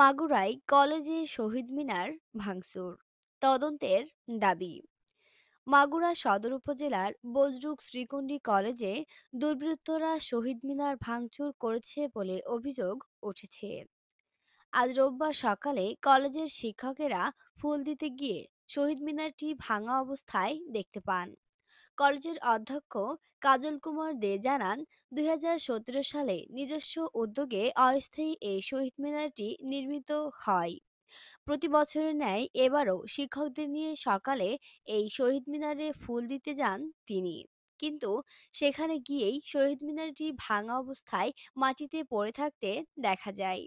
মাগুরাই কলেজে শহীদ মিনার ভাঙচুর তদন্তের দাবি মাগুরা সদর উপজেলার বজরুক শ্রীকুণ্ডি কলেজে দুর্বৃত্তরা শহীদ মিনার ভাঙচুর করেছে বলে অভিযোগ উঠেছে আজ রোববার সকালে কলেজের শিক্ষকেরা ফুল দিতে গিয়ে শহীদ মিনারটি ভাঙা অবস্থায় দেখতে পান কলেজের অধ্যক্ষ কাজল কুমার দে জানান দুই সালে নিজস্ব উদ্যোগে অস্থায়ী এই শহীদ মিনারটি নির্মিত হয় প্রতি বছরের ন্যায় এবারও শিক্ষকদের নিয়ে সকালে এই শহীদ মিনারে ফুল দিতে যান তিনি কিন্তু সেখানে গিয়েই শহীদ মিনারটি ভাঙা অবস্থায় মাটিতে পড়ে থাকতে দেখা যায়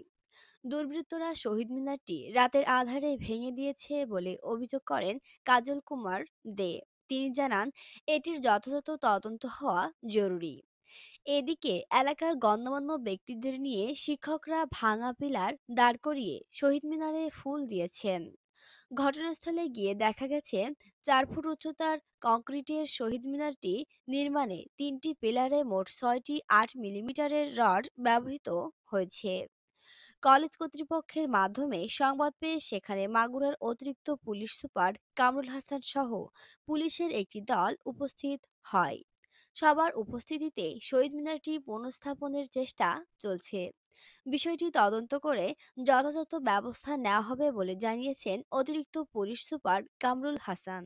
দুর্বৃত্তরা শহীদ মিনারটি রাতের আধারে ভেঙে দিয়েছে বলে অভিযোগ করেন কাজল কুমার দে তিনি জানান এটির যথাযথ তদন্ত হওয়া জরুরি এদিকে এলাকার গণ্যমান্য ব্যক্তিদের নিয়ে শিক্ষকরা ভাঙা পিলার দাঁড় করিয়ে শহীদ মিনারে ফুল দিয়েছেন ঘটনাস্থলে গিয়ে দেখা গেছে চার ফুট উচ্চতার কংক্রিটের শহীদ মিনারটি নির্মাণে তিনটি পিলারে মোট ছয়টি আট মিলিমিটারের রড ব্যবহৃত হয়েছে কলেজ কর্তৃপক্ষের মাধ্যমে সংবাদ পেয়ে সেখানে মাগুরার অতিরিক্ত পুলিশ সুপার কামরুল হাসান সহ পুলিশের একটি দল উপস্থিত হয় সবার উপস্থিতিতে শহীদ মিনারটি পুনঃস্থাপনের চেষ্টা চলছে বিষয়টি তদন্ত করে যথাযথ ব্যবস্থা নেওয়া হবে বলে জানিয়েছেন অতিরিক্ত পুলিশ সুপার কামরুল হাসান